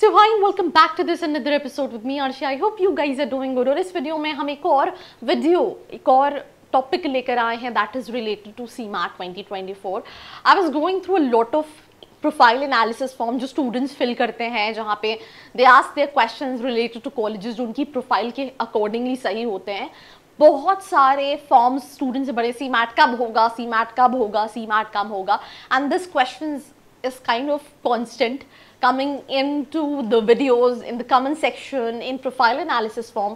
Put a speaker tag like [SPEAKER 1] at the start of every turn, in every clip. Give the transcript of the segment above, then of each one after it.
[SPEAKER 1] So hi welcome back to this another episode with me Aarshi I hope you guys are doing good और इस video में हम एक और वीडियो एक और टॉपिक लेकर आए हैं that is related to CMAT twenty I was going through a lot of profile analysis form जो स्टूडेंट्स फिल करते हैं जहाँ पे they ask their question related to college जो उनकी प्रोफाइल के अकॉर्डिंगली सही होते हैं बहुत सारे फॉर्म्स स्टूडेंट्स से भरे सी मैट कब होगा सी मैट कब होगा सी मैट कब होगा and this question is kind of constant coming into the videos in the comment section in profile analysis form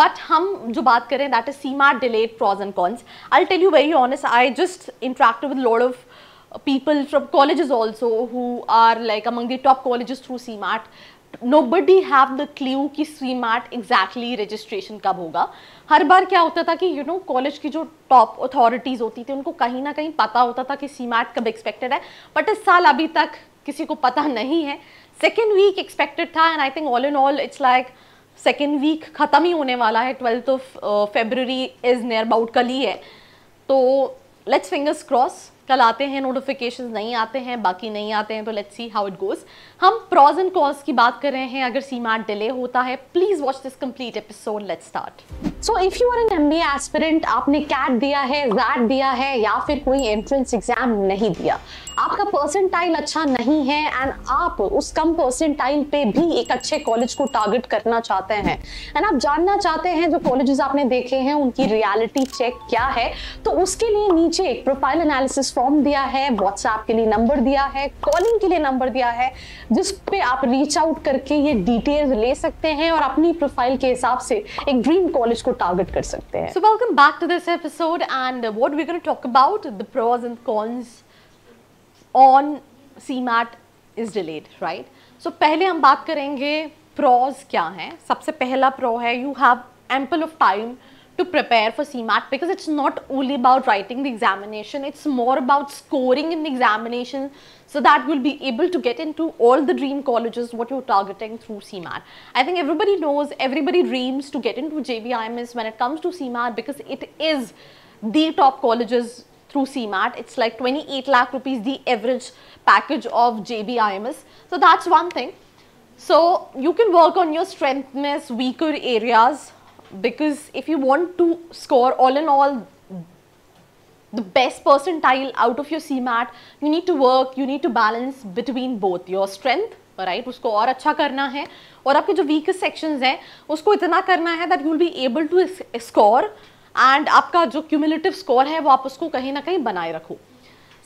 [SPEAKER 1] but hum jo baat kar rahe that is cma delayed pros and cons I'll tell you very honest I just interacted with a lot of people from colleges also who are like among the top colleges through CMAT. Nobody have the clue ki CMAT exactly registration kab hoga हर बार क्या होता था कि you know college की जो top authorities होती थी उनको कहीं ना कहीं पता होता था कि CMAT कब एक्सपेक्टेड है बट इस साल अभी तक किसी को पता नहीं है सेकेंड वीक एक्सपेक्टेड था and I think all in all it's like second week ख़त्म ही होने वाला है twelfth of February is near about कल ही है तो लेट्स फिंगर्स क्रॉस कल आते हैं नोटिफिकेशन नहीं आते हैं बाकी नहीं आते हैं तो let's see how it goes हम प्रॉज एंड कॉज की बात कर रहे हैं अगर सीमा डिले होता है please watch this complete episode let's start so if you are an M B aspirant आपने कैट दिया है जैट दिया है या फिर कोई एंट्रेंस एग्जाम नहीं दिया आपका परसेंटाइल अच्छा नहीं है एंड आप उस कम परसेंटाइल पे भी एक अच्छे कॉलेज को टारगेट करना चाहते हैं एंड आप जानना चाहते हैं जो कॉलेजेस आपने देखे हैं उनकी रियलिटी चेक क्या है तो उसके लिए नीचे एक प्रोफाइल एनालिसिस फॉर्म दिया है व्हाट्सएप के लिए नंबर दिया है कॉलिंग के लिए नंबर दिया है जिस पे आप रीच आउट करके ये डिटेल्स ले सकते हैं और अपनी प्रोफाइल के हिसाब से एक ड्रीम कॉलेज को टारगेट कर सकते हैं so welcome back to this episode and what we gonna talk about the pros and cons on CMAT is delayed right so पहले हम बात करेंगे प्रोज क्या हैं सबसे पहला प्रो है you have ample of time to prepare for CMAT because it's not only about writing the examination, it's more about scoring in the examination so that you'll be able to get into all the dream colleges what you're targeting through CMAT. I think everybody knows, everybody dreams to get into JBIMS when it comes to CMAT because it is the top colleges through CMAT. It's like 28 lakh rupees the average package of JBIMS. So that's one thing. So you can work on your strengthness, weaker areas, because if you want to score all in all the best percentile out of your CMAT, you need to work, you need to balance between both your strength right उसको और अच्छा करना है और आपके जो weakest sections हैं उसको इतना करना है that you will be able to score and आपका जो क्यूमुलेटिव स्कोर है वो आप उसको कहीं ना कहीं बनाए रखो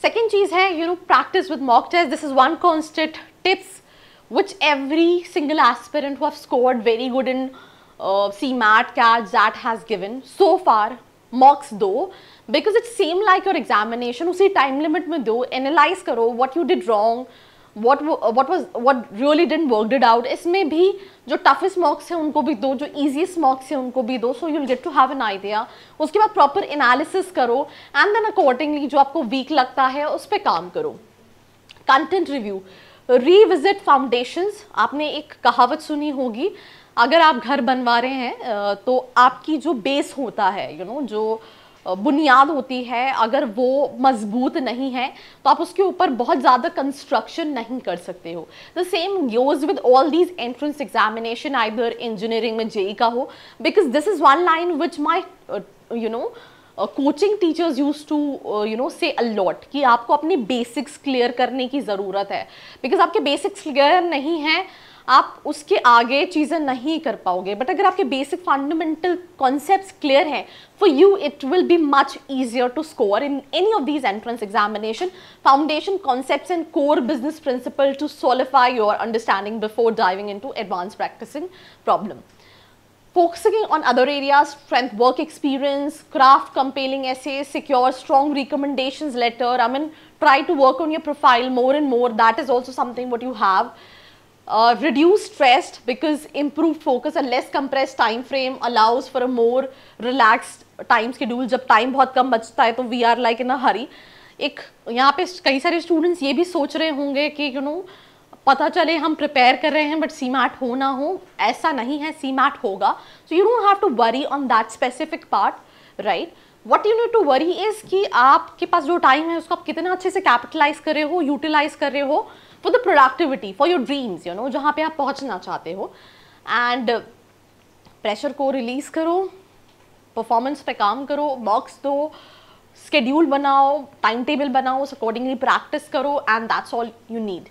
[SPEAKER 1] सेकेंड चीज़ है you know practice with mock test this is one constant tips which every single aspirant who have scored very good in CMAT CAT that has given so far mocks दो because it's same like your examination उसी time limit में दो analyse करो what you did wrong what what was what really didn't work did out इसमें भी जो toughest मॉक्स हैं उनको भी दो जो ईजिएस्ट मॉक्स हैं उनको भी दो so you'll get to have an idea उसके बाद प्रॉपर एनालिसिस करो एंड देन अकॉर्डिंगली जो आपको वीक लगता है उस पर काम करो कंटेंट रिव्यू रीविजिट फाउंडेशंस आपने एक कहावत सुनी होगी अगर आप घर बनवा रहे हैं तो आपकी जो बेस होता है यू you नो know, जो बुनियाद होती है अगर वो मजबूत नहीं है तो आप उसके ऊपर बहुत ज़्यादा कंस्ट्रक्शन नहीं कर सकते हो the same goes with all these entrance examination either engineering में जेई e e का हो because this is one line which my you know coaching teachers use to you know say a lot कि आपको अपने बेसिक्स क्लियर करने की ज़रूरत है बिकॉज आपके बेसिक्स क्लियर नहीं हैं आप उसके आगे चीज़ें नहीं कर पाओगे बट अगर आपके बेसिक फंडामेंटल कॉन्सेप्ट क्लियर हैं for you it will be much easier to score in any of these entrance examination foundation concept and core business principle to solidify your understanding before diving in to advance practicing problem focusing on other areas, strength work experience, craft compelling essays, secure strong recommendations letter. I mean, try to work on your profile more and more. That is also something what you have. Uh, reduce stress because improved focus and less compressed time frame allows for a more relaxed time schedule jab time bahut kam bachta hai to we are like in a hurry ek yahan pe kai sare students ye bhi soch rahe honge ki you know पता चले हम prepare कर रहे हैं but C mat हो ना हो ऐसा नहीं है सी मैट होगा so you don't have to worry on that specific part right what you need to worry is कि आपके पास जो टाइम है उसको आप कितना अच्छे से कैपिटलाइज कर रहे हो यूटिलाइज कर रहे हो for the productivity for your dreams you know जहाँ पे आप पहुँचना चाहते हो एंड प्रेशर को रिलीज़ करो परफॉर्मेंस पे काम करो बॉक्स दो स्केड्यूल बनाओ टाइम टेबल बनाओ उस अकॉर्डिंगली प्रैक्टिस करो and that's all you need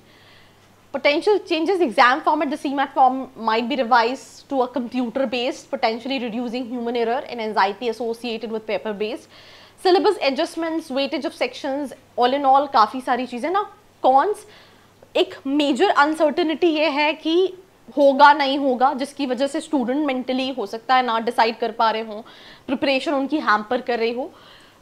[SPEAKER 1] potential changes exam format the cmat form might be revised to a computer based potentially reducing human error and anxiety associated with paper based syllabus adjustments weightage of sections all in all काफ़ी सारी चीज़ें ना cons एक major uncertainty ये है कि होगा नहीं होगा जिसकी वजह से स्टूडेंट मेंटली हो सकता है ना डिसाइड कर पा रहे हों प्रिपरेशन उनकी हैम्पर कर रही हो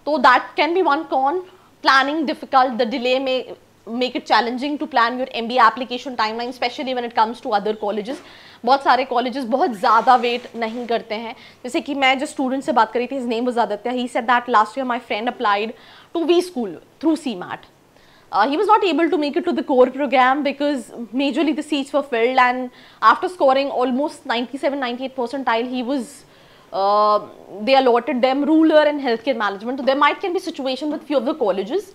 [SPEAKER 1] तो that can be one con planning difficult the delay में make it challenging to plan your MBA application timeline, especially when it comes to other colleges. बहुत सारे colleges बहुत ज़्यादा wait नहीं करते हैं जैसे कि मैं जो student से बात करी थी his name was Aditya. He said that last year my friend applied to V school through CMAT. Uh, he was not able to make it to the core program because majorly the seats were filled and after scoring almost 97-98 percentile he was uh, they allotted them ruler and healthcare management so there might can be situation with few of the colleges uh,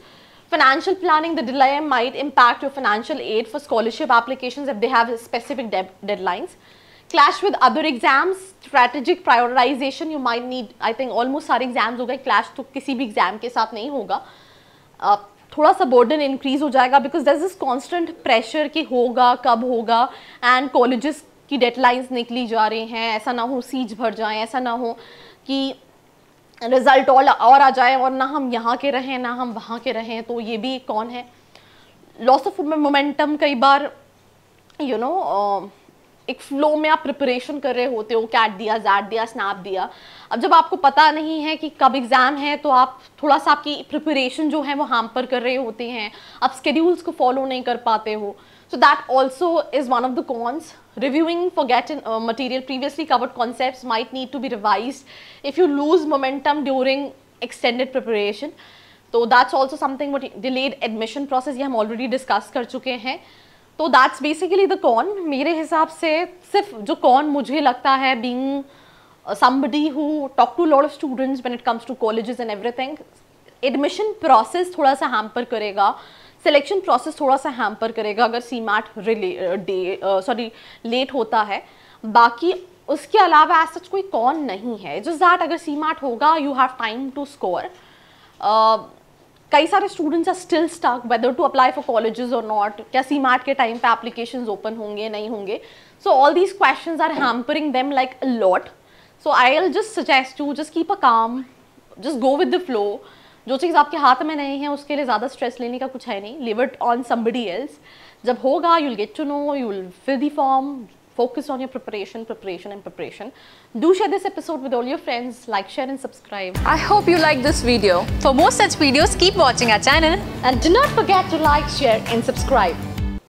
[SPEAKER 1] Financial planning, the delay might impact your financial aid for scholarship applications if they have specific de deadlines. Clash with other exams, strategic prioritization, you might need, I think almost सारे exams ho gaye clash to kisi bhi exam ke sath nahi hoga Uh, थोड़ा सा burden increase हो जाएगा because दस is constant pressure कि होगा कब होगा एंड कॉलेजेस की डेडलाइंस निकली जा रही हैं ऐसा ना हो सीज भर जाए ऐसा ना हो कि रिज़ल्ट ऑल और आ जाए और ना हम यहाँ के रहें ना हम वहाँ के रहें तो ये भी कौन है लॉस ऑफ मोमेंटम कई बार यू you नो know, एक फ्लो में आप प्रिपरेशन कर रहे होते हो कैट दिया जैट दिया स्नैप दिया अब जब आपको पता नहीं है कि कब एग्ज़ाम है तो आप थोड़ा सा आपकी प्रिपरेशन जो है वो हैम्पर कर रहे होते हैं आप स्केड्यूल्स को फॉलो नहीं कर पाते हो so that also is one of the cons reviewing for get in material previously covered concept might need to be revise if you lose momentum during extended preparation तो that's also something but delayed admission process ये हम already discuss कर चुके हैं तो that's basically the cone मेरे हिसाब से सिर्फ जो कॉन मुझे लगता है being some who talk to a of students when it comes to college and and admission process थोड़ा सा हैम्पर करेगा सिलेक्शन प्रोसेस थोड़ा सा हैम्पर करेगा अगर CMAT day sorry late होता है बाकी उसके अलावा एज सच कोई कौन नहीं है जो दैट अगर सी मैट होगा you have time to score कई सारे students are still stuck whether to apply for colleges और नॉट क्या सी के टाइम पे एप्लीकेशन ओपन होंगे नहीं होंगे so all these question are hampering them like a lot so I will just suggest you just keep a calm just go with the flow जो चीज़ आपके हाथ में नहीं है उसके लिए ज़्यादा स्ट्रेस लेने का कुछ है नहीं leave it on somebody else जब होगा you will get to know you will fill the form Focus on your preparation, preparation and preparation. Do share this episode with all your friends. Like, share and subscribe. I hope you like this video. For more such videos, keep watching our channel. And do not forget to like, share and subscribe.